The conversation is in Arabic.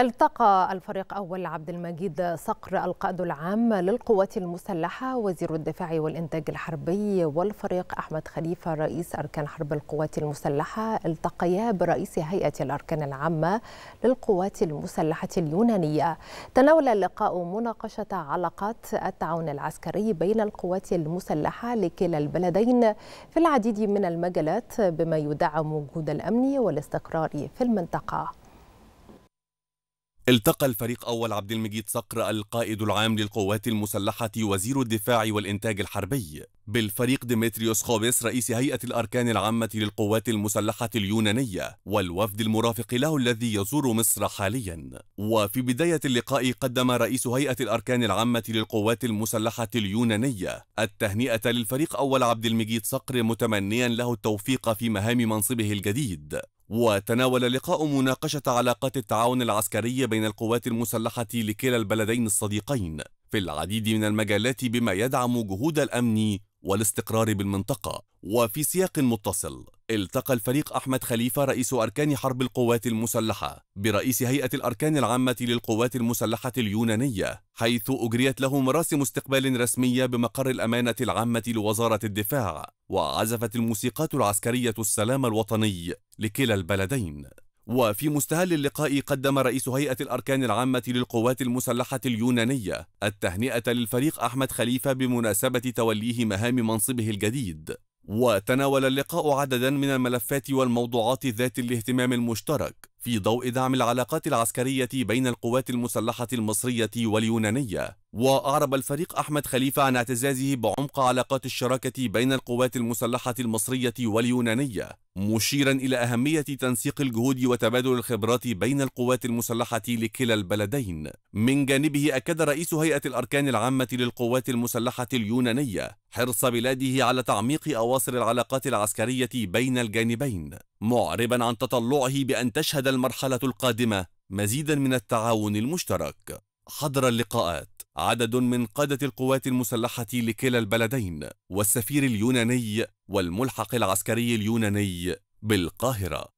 التقى الفريق أول عبد المجيد صقر القائد العام للقوات المسلحة وزير الدفاع والإنتاج الحربي والفريق أحمد خليفة رئيس أركان حرب القوات المسلحة التقيا برئيس هيئة الأركان العامة للقوات المسلحة اليونانية تناول اللقاء مناقشة علاقات التعاون العسكري بين القوات المسلحة لكلا البلدين في العديد من المجالات بما يدعم وجود الأمن والاستقرار في المنطقة التقى الفريق أول عبد المجيد صقر القائد العام للقوات المسلحة وزير الدفاع والإنتاج الحربي بالفريق ديمتريوس خوبيس رئيس هيئة الأركان العامة للقوات المسلحة اليونانية والوفد المرافق له الذي يزور مصر حاليا وفي بداية اللقاء قدم رئيس هيئة الأركان العامة للقوات المسلحة اليونانية التهنئة للفريق أول عبد المجيد صقر متمنيا له التوفيق في مهام منصبه الجديد وتناول اللقاء مناقشة علاقات التعاون العسكري بين القوات المسلحة لكلا البلدين الصديقين في العديد من المجالات بما يدعم جهود الأمن والاستقرار بالمنطقة وفي سياق متصل التقى الفريق أحمد خليفة رئيس أركان حرب القوات المسلحة برئيس هيئة الأركان العامة للقوات المسلحة اليونانية حيث أجريت له مراسم استقبال رسمية بمقر الأمانة العامة لوزارة الدفاع وعزفت الموسيقات العسكرية السلام الوطني لكلا البلدين وفي مستهل اللقاء قدم رئيس هيئة الأركان العامة للقوات المسلحة اليونانية التهنئة للفريق أحمد خليفة بمناسبة توليه مهام منصبه الجديد وتناول اللقاء عددا من الملفات والموضوعات ذات الاهتمام المشترك في ضوء دعم العلاقات العسكرية بين القوات المسلحة المصرية واليونانية وأعرب الفريق أحمد خليفة عن اعتزازه بعمق علاقات الشراكة بين القوات المسلحة المصرية واليونانية مشيرا إلى أهمية تنسيق الجهود وتبادل الخبرات بين القوات المسلحة لكلا البلدين. من جانبه أكد رئيس هيئة الأركان العامة للقوات المسلحة اليونانية حرص بلاده على تعميق أواصر العلاقات العسكرية بين الجانبين، معربا عن تطلعه بأن تشهد المرحلة القادمة مزيدا من التعاون المشترك. حضر اللقاءات عدد من قادة القوات المسلحة لكلا البلدين والسفير اليوناني والملحق العسكري اليوناني بالقاهرة